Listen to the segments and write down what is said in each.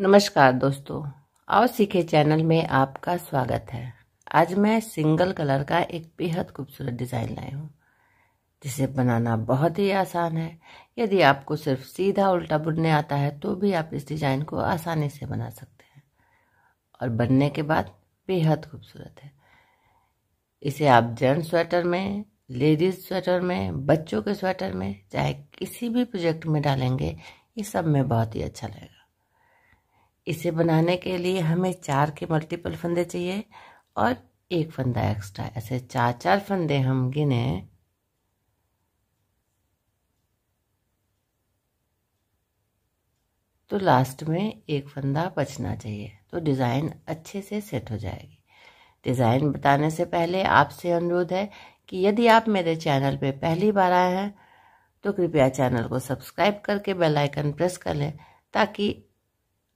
नमस्कार दोस्तों आओ सीखे चैनल में आपका स्वागत है आज मैं सिंगल कलर का एक बेहद खूबसूरत डिज़ाइन लाई हूँ जिसे बनाना बहुत ही आसान है यदि आपको सिर्फ सीधा उल्टा बुनने आता है तो भी आप इस डिज़ाइन को आसानी से बना सकते हैं और बनने के बाद बेहद खूबसूरत है इसे आप जेंट्स स्वेटर में लेडीज़ स्वेटर में बच्चों के स्वेटर में चाहे किसी भी प्रोजेक्ट में डालेंगे ये सब में बहुत ही अच्छा लगेगा इसे बनाने के लिए हमें चार के मल्टीपल फंदे चाहिए और एक फंदा एक्स्ट्रा ऐसे चार चार फंदे हम गिने तो लास्ट में एक फंदा बचना चाहिए तो डिज़ाइन अच्छे से सेट हो जाएगी डिज़ाइन बताने से पहले आपसे अनुरोध है कि यदि आप मेरे चैनल पे पहली बार आए हैं तो कृपया चैनल को सब्सक्राइब करके बेल आइकन प्रेस कर लें ताकि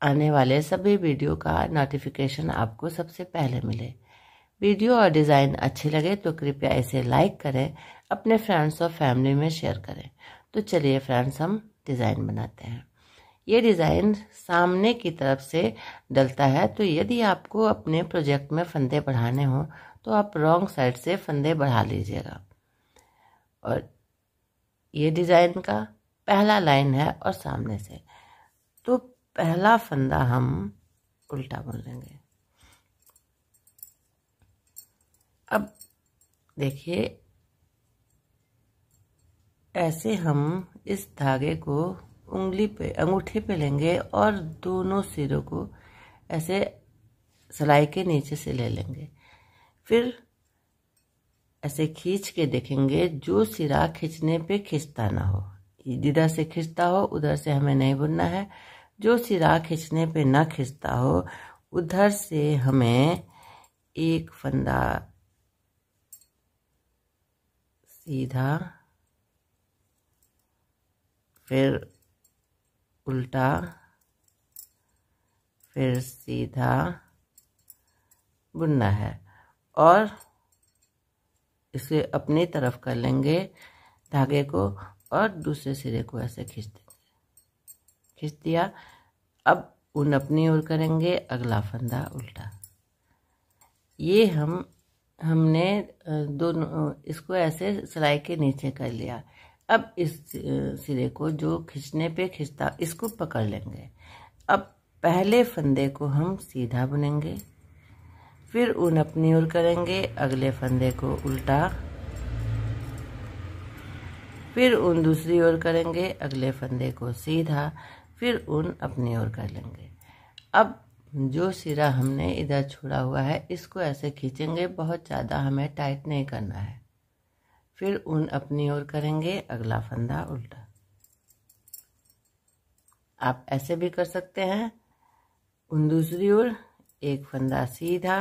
आने वाले सभी वीडियो का नोटिफिकेशन आपको सबसे पहले मिले वीडियो और डिज़ाइन अच्छे लगे तो कृपया इसे लाइक करें अपने फ्रेंड्स और फैमिली में शेयर करें तो चलिए फ्रेंड्स हम डिज़ाइन बनाते हैं ये डिज़ाइन सामने की तरफ से डलता है तो यदि आपको अपने प्रोजेक्ट में फंदे बढ़ाने हों तो आप रॉन्ग साइड से फंदे बढ़ा लीजिएगा और ये डिज़ाइन का पहला लाइन है और सामने से तो पहला फंदा हम उल्टा बुन लेंगे अब देखिए ऐसे हम इस धागे को उंगली पे अंगूठे पे लेंगे और दोनों सिरों को ऐसे सिलाई के नीचे से ले लेंगे फिर ऐसे खींच के देखेंगे जो सिरा खींचने पे खींचता ना हो जिधर से खींचता हो उधर से हमें नहीं बुनना है जो सिरा खींचने पे ना खींचता हो उधर से हमें एक फंदा सीधा फिर उल्टा फिर सीधा बुनना है और इसे अपनी तरफ कर लेंगे धागे को और दूसरे सिरे को ऐसे खींच देंगे खींच दिया अब उन अपनी ओर करेंगे अगला फंदा उल्टा ये हम हमने दोनों इसको ऐसे सिलाई के नीचे कर लिया अब इस सिरे को जो खींचने पे खींचता इसको पकड़ लेंगे अब पहले फंदे को हम सीधा बुनेंगे फिर उन अपनी ओर करेंगे अगले फंदे को उल्टा फिर उन दूसरी ओर करेंगे अगले फंदे को सीधा फिर ऊन अपनी ओर कर लेंगे अब जो सिरा हमने इधर छोड़ा हुआ है इसको ऐसे खींचेंगे बहुत ज़्यादा हमें टाइट नहीं करना है फिर ऊन अपनी ओर करेंगे अगला फंदा उल्टा आप ऐसे भी कर सकते हैं उन दूसरी ओर एक फंदा सीधा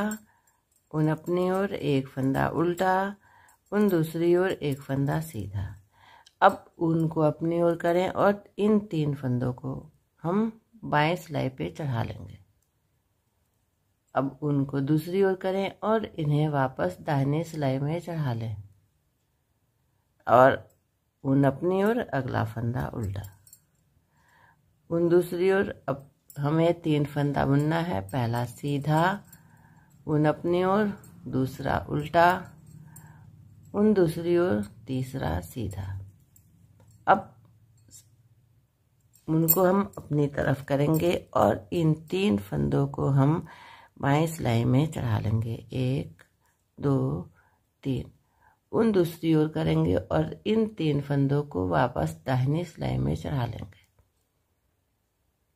उन अपनी ओर एक फंदा उल्टा उन दूसरी ओर एक फंदा सीधा अब उनको अपनी ओर करें और इन तीन फंदों को हम बाएं सिलाई पे चढ़ा लेंगे अब उनको दूसरी ओर करें और इन्हें वापस दाहिने सिलाई में चढ़ा लें और उन अपनी ओर अगला फंदा उल्टा उन दूसरी ओर अब हमें तीन फंदा बुनना है पहला सीधा उन अपनी ओर दूसरा उल्टा उन दूसरी ओर तीसरा सीधा उनको हम अपनी तरफ करेंगे और इन तीन फंदों को हम बाएं सिलाई में चढ़ा लेंगे एक दो तीन उन दूसरी ओर करेंगे और इन तीन फंदों को वापस दाहिनी सिलाई में चढ़ा लेंगे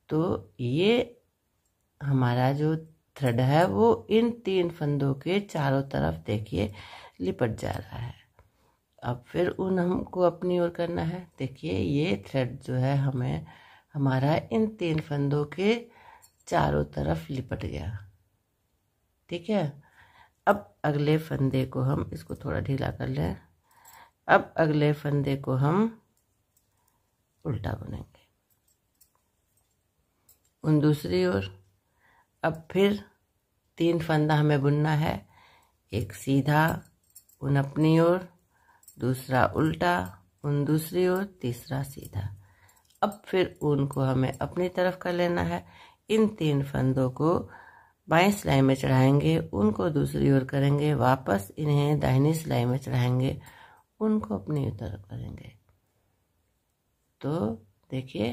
तो ये हमारा जो थ्रेड है वो इन तीन फंदों के चारों तरफ देखिए लिपट जा रहा है अब फिर उन हमको अपनी ओर करना है देखिए ये थ्रेड जो है हमें हमारा इन तीन फंदों के चारों तरफ लिपट गया ठीक है अब अगले फंदे को हम इसको थोड़ा ढीला कर लें अब अगले फंदे को हम उल्टा बुनेंगे उन दूसरी ओर अब फिर तीन फंदा हमें बुनना है एक सीधा उन अपनी ओर दूसरा उल्टा उन दूसरी ओर तीसरा सीधा अब फिर ऊन को हमें अपनी तरफ कर लेना है इन तीन फंदों को बाएं सिलाई में चढ़ाएंगे उनको दूसरी ओर करेंगे वापस इन्हें दाहिनी सिलाई में चढ़ाएंगे उनको अपनी तरफ करेंगे तो देखिए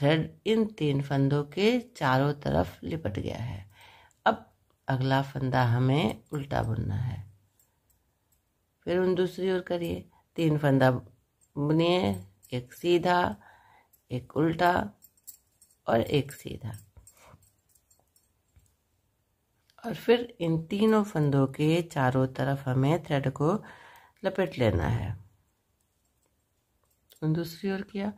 थ्रेड इन तीन फंदों के चारों तरफ लिपट गया है अब अगला फंदा हमें उल्टा बुनना है फिर उन दूसरी ओर करिए तीन फंदा बुनिए एक सीधा एक उल्टा और एक सीधा और फिर इन तीनों फंदों के चारों तरफ हमें थ्रेड को लपेट लेना है दूसरी ओर किया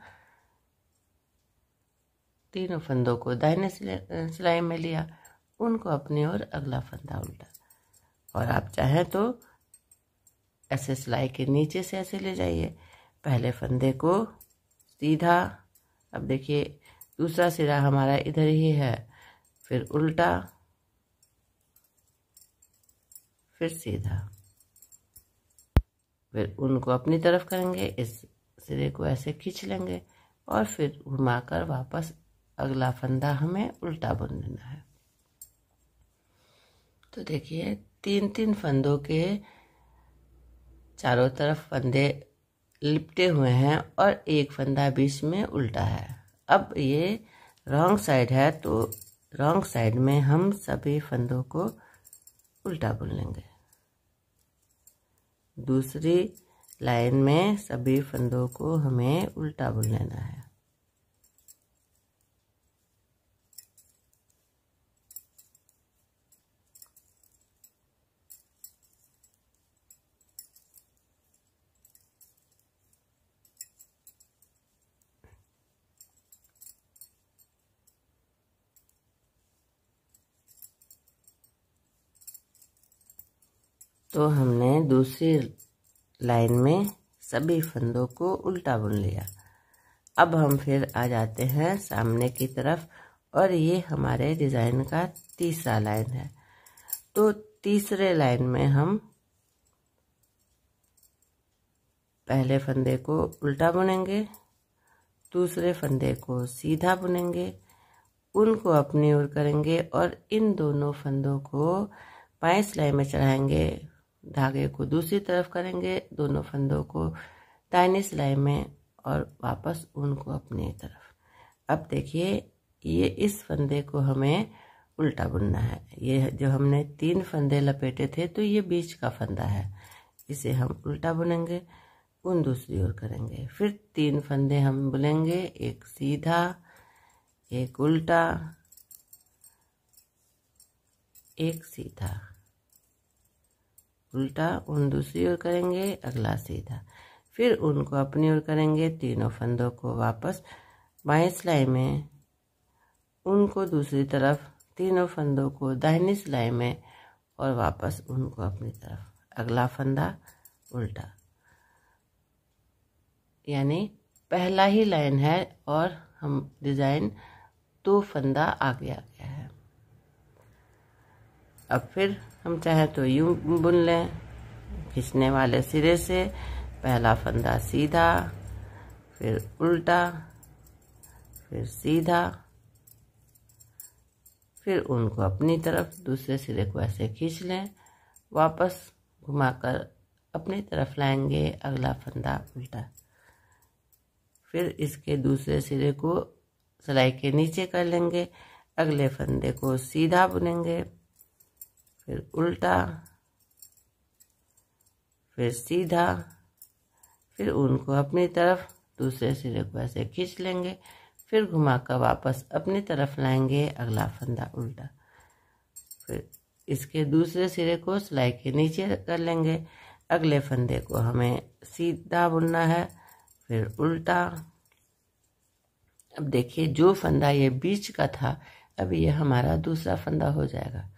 तीनों फंदों को दाहिने सिलाई में लिया उनको अपनी ओर अगला फंदा उल्टा और आप चाहें तो ऐसे सिलाई के नीचे से ऐसे ले जाइए पहले फंदे को सीधा अब देखिए दूसरा सिरा हमारा इधर ही है फिर उल्टा फिर सीधा फिर उनको अपनी तरफ करेंगे इस सिरे को ऐसे खींच लेंगे और फिर घुमाकर वापस अगला फंदा हमें उल्टा बुन देना है तो देखिए तीन तीन फंदों के चारों तरफ फंदे लिपटे हुए हैं और एक फंदा बीच में उल्टा है अब ये रॉन्ग साइड है तो रॉन्ग साइड में हम सभी फंदों को उल्टा बुन लेंगे दूसरी लाइन में सभी फंदों को हमें उल्टा बुन लेना है तो हमने दूसरी लाइन में सभी फंदों को उल्टा बुन लिया अब हम फिर आ जाते हैं सामने की तरफ और ये हमारे डिज़ाइन का तीसरा लाइन है तो तीसरे लाइन में हम पहले फंदे को उल्टा बुनेंगे दूसरे फंदे को सीधा बुनेंगे उनको अपनी ओर करेंगे और इन दोनों फंदों को पाए सिलाई में चढ़ाएंगे धागे को दूसरी तरफ करेंगे दोनों फंदों को दाहिनी सिलाई में और वापस ऊन को अपनी तरफ अब देखिए ये इस फंदे को हमें उल्टा बुनना है ये जो हमने तीन फंदे लपेटे थे तो ये बीच का फंदा है इसे हम उल्टा बुनेंगे उन दूसरी ओर करेंगे फिर तीन फंदे हम बुनेंगे एक सीधा एक उल्टा एक सीधा उल्टा उन दूसरी ओर करेंगे अगला सीधा फिर उनको अपनी ओर करेंगे तीनों फंदों को वापस बाएं सिलाई में उनको दूसरी तरफ तीनों फंदों को दाहिनी सिलाई में और वापस उनको अपनी तरफ अगला फंदा उल्टा यानी पहला ही लाइन है और हम डिज़ाइन दो फंदा आगे आ गया है अब फिर हम चाहे तो यूं बुन लें खींचने वाले सिरे से पहला फंदा सीधा फिर उल्टा फिर सीधा फिर उनको अपनी तरफ दूसरे सिरे को ऐसे खींच लें वापस घुमाकर अपनी तरफ लाएंगे अगला फंदा उल्टा फिर इसके दूसरे सिरे को सिलाई के नीचे कर लेंगे अगले फंदे को सीधा बुनेंगे फिर उल्टा फिर सीधा फिर उनको अपनी तरफ दूसरे सिरे को ऐसे खींच लेंगे फिर घुमा कर वापस अपनी तरफ लाएंगे अगला फंदा उल्टा फिर इसके दूसरे सिरे को सिलाई के नीचे कर लेंगे अगले फंदे को हमें सीधा बुनना है फिर उल्टा अब देखिए जो फंदा ये बीच का था अब ये हमारा दूसरा फंदा हो जाएगा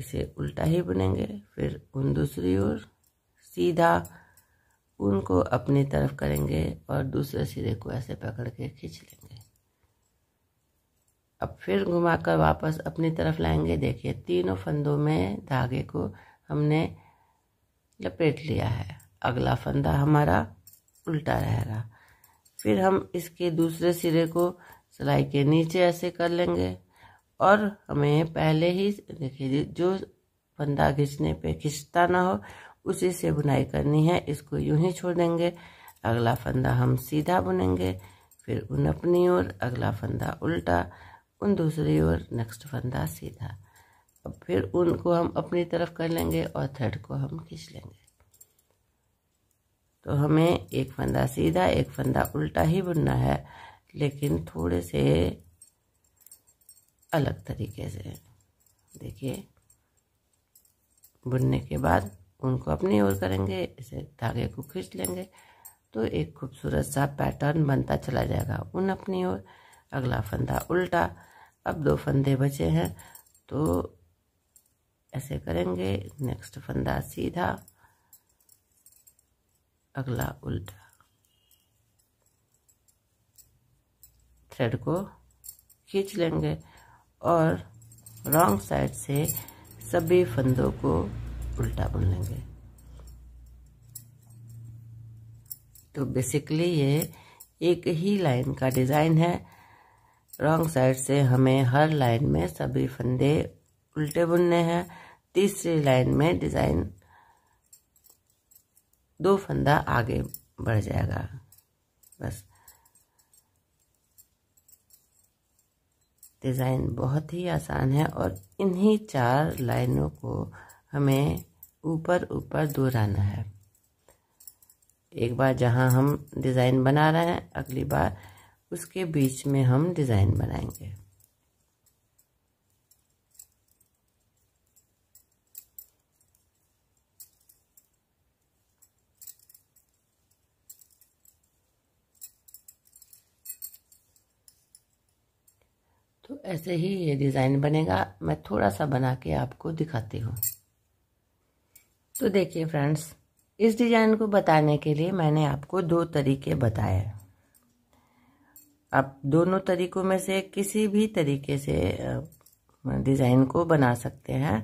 इसे उल्टा ही बुनेंगे फिर उन दूसरी ओर सीधा ऊन को अपनी तरफ करेंगे और दूसरे सिरे को ऐसे पकड़ के खींच लेंगे अब फिर घुमाकर वापस अपनी तरफ लाएंगे देखिए तीनों फंदों में धागे को हमने लपेट लिया है अगला फंदा हमारा उल्टा रहेगा फिर हम इसके दूसरे सिरे को सिलाई के नीचे ऐसे कर लेंगे और हमें पहले ही देखिए जो फंदा खींचने पे खींचता ना हो उसी से बुनाई करनी है इसको यूं ही छोड़ देंगे अगला फंदा हम सीधा बुनेंगे फिर उन अपनी ओर अगला फंदा उल्टा उन दूसरी ओर नेक्स्ट फंदा सीधा अब फिर उनको हम अपनी तरफ कर लेंगे और थर्ड को हम खींच लेंगे तो हमें एक फंदा सीधा एक फंदा उल्टा ही बुनना है लेकिन थोड़े से अलग तरीके से देखिए बुनने के बाद उनको अपनी ओर करेंगे इसे धागे को खींच लेंगे तो एक खूबसूरत सा पैटर्न बनता चला जाएगा उन अपनी ओर अगला फंदा उल्टा अब दो फंदे बचे हैं तो ऐसे करेंगे नेक्स्ट फंदा सीधा अगला उल्टा थ्रेड को खींच लेंगे और रॉन्ग साइड से सभी फंदों को उल्टा बुन लेंगे तो बेसिकली ये एक ही लाइन का डिज़ाइन है रॉन्ग साइड से हमें हर लाइन में सभी फंदे उल्टे बुनने हैं तीसरी लाइन में डिज़ाइन दो फंदा आगे बढ़ जाएगा बस डिज़ाइन बहुत ही आसान है और इन्हीं चार लाइनों को हमें ऊपर ऊपर दोहराना है एक बार जहाँ हम डिज़ाइन बना रहे हैं अगली बार उसके बीच में हम डिज़ाइन बनाएंगे तो ऐसे ही ये डिज़ाइन बनेगा मैं थोड़ा सा बना के आपको दिखाती हूँ तो देखिए फ्रेंड्स इस डिज़ाइन को बताने के लिए मैंने आपको दो तरीके बताए आप दोनों तरीकों में से किसी भी तरीके से डिज़ाइन को बना सकते हैं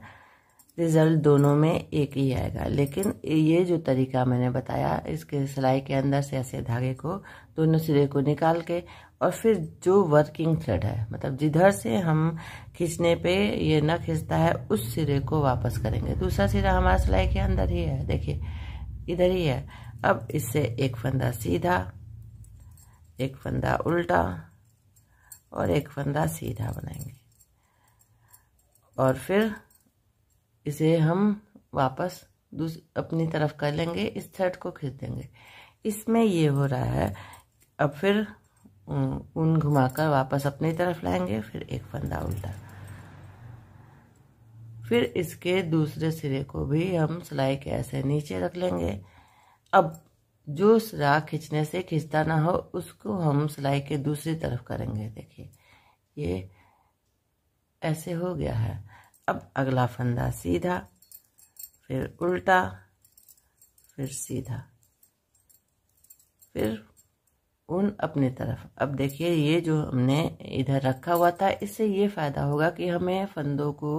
रिज़ल्ट दोनों में एक ही आएगा लेकिन ये जो तरीका मैंने बताया इसके सिलाई के अंदर से ऐसे धागे को दोनों सिरे को निकाल के और फिर जो वर्किंग थ्रेड है मतलब जिधर से हम खींचने पे ये न खींचता है उस सिरे को वापस करेंगे दूसरा सिरा हमारा सिलाई के अंदर ही है देखिए इधर ही है अब इससे एक फंदा सीधा एक फंदा उल्टा और एक फंदा सीधा बनाएंगे और फिर इसे हम वापस अपनी तरफ कर लेंगे इस थ्रेड को खींच देंगे इसमें ये हो रहा है अब फिर ऊन घुमाकर वापस अपनी तरफ लाएंगे फिर एक फंदा उल्टा फिर इसके दूसरे सिरे को भी हम सिलाई के ऐसे नीचे रख लेंगे अब जो सिरा खींचने से खींचता ना हो उसको हम सिलाई के दूसरी तरफ करेंगे देखिए ये ऐसे हो गया है अब अगला फंदा सीधा फिर उल्टा फिर सीधा फिर उन अपनी तरफ अब देखिए ये जो हमने इधर रखा हुआ था इससे ये फ़ायदा होगा कि हमें फंदों को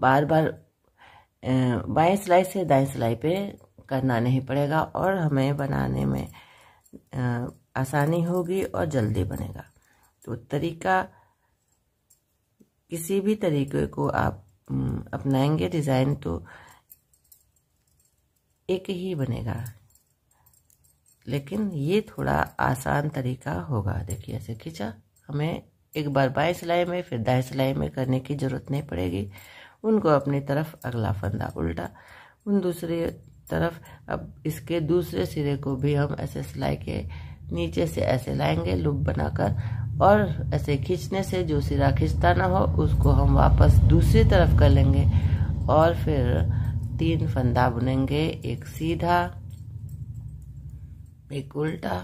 बार बार बाएं सिलाई से दाएं सिलाई पे करना नहीं पड़ेगा और हमें बनाने में आसानी होगी और जल्दी बनेगा तो तरीका किसी भी तरीके को आप अपनाएंगे डिज़ाइन तो एक ही बनेगा लेकिन ये थोड़ा आसान तरीका होगा देखिए ऐसे खींचा हमें एक बार बाएं सिलाई में फिर दाएं सिलाई में करने की ज़रूरत नहीं पड़ेगी उनको अपनी तरफ अगला फंदा उल्टा उन दूसरी तरफ अब इसके दूसरे सिरे को भी हम ऐसे सिलाई के नीचे से ऐसे लाएंगे लूप बनाकर और ऐसे खींचने से जो सिरा खींचता ना हो उसको हम वापस दूसरी तरफ कर लेंगे और फिर तीन फंदा बुनेंगे एक सीधा एक उल्टा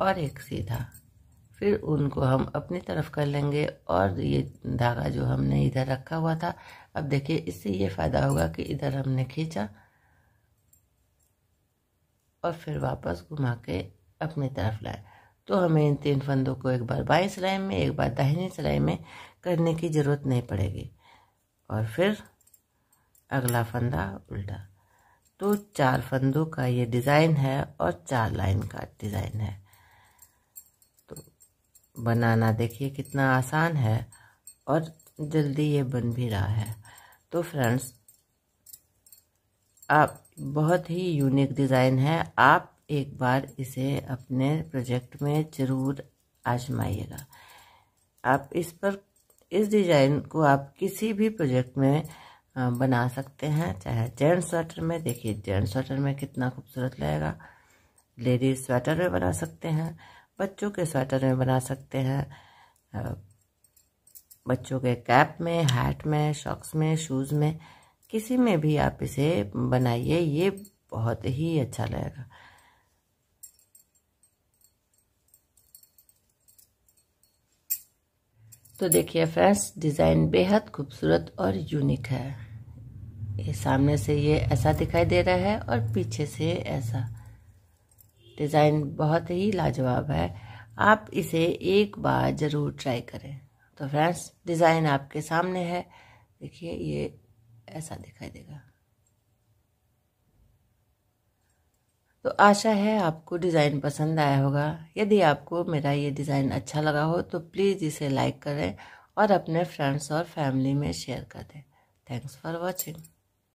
और एक सीधा फिर उनको हम अपनी तरफ कर लेंगे और ये धागा जो हमने इधर रखा हुआ था अब देखिए इससे ये फ़ायदा होगा कि इधर हमने खींचा और फिर वापस घुमा के अपनी तरफ लाए तो हमें इन तीन फंदों को एक बार बाएं सिलाई में एक बार दाहिनी सिलाई में करने की ज़रूरत नहीं पड़ेगी और फिर अगला फंदा उल्टा तो चार फंदों का ये डिज़ाइन है और चार लाइन का डिज़ाइन है तो बनाना देखिए कितना आसान है और जल्दी ये बन भी रहा है तो फ्रेंड्स आप बहुत ही यूनिक डिज़ाइन है आप एक बार इसे अपने प्रोजेक्ट में ज़रूर आजमाइएगा आप इस पर इस डिज़ाइन को आप किसी भी प्रोजेक्ट में बना सकते हैं चाहे जेंट्स स्वेटर में देखिए जेंट्स स्वेटर में कितना खूबसूरत लगेगा लेडीज स्वेटर में बना सकते हैं बच्चों के स्वेटर में बना सकते हैं बच्चों के कैप में हैट में शॉक्स में शूज़ में किसी में भी आप इसे बनाइए ये बहुत ही अच्छा लगेगा तो देखिए फ्रेंड्स डिज़ाइन बेहद खूबसूरत और यूनिक है ये सामने से ये ऐसा दिखाई दे रहा है और पीछे से ऐसा डिज़ाइन बहुत ही लाजवाब है आप इसे एक बार ज़रूर ट्राई करें तो फ्रेंड्स डिज़ाइन आपके सामने है देखिए ये ऐसा दिखाई देगा तो आशा है आपको डिज़ाइन पसंद आया होगा यदि आपको मेरा ये डिज़ाइन अच्छा लगा हो तो प्लीज़ इसे लाइक करें और अपने फ्रेंड्स और फैमिली में शेयर कर दें थैंक्स फॉर वॉचिंग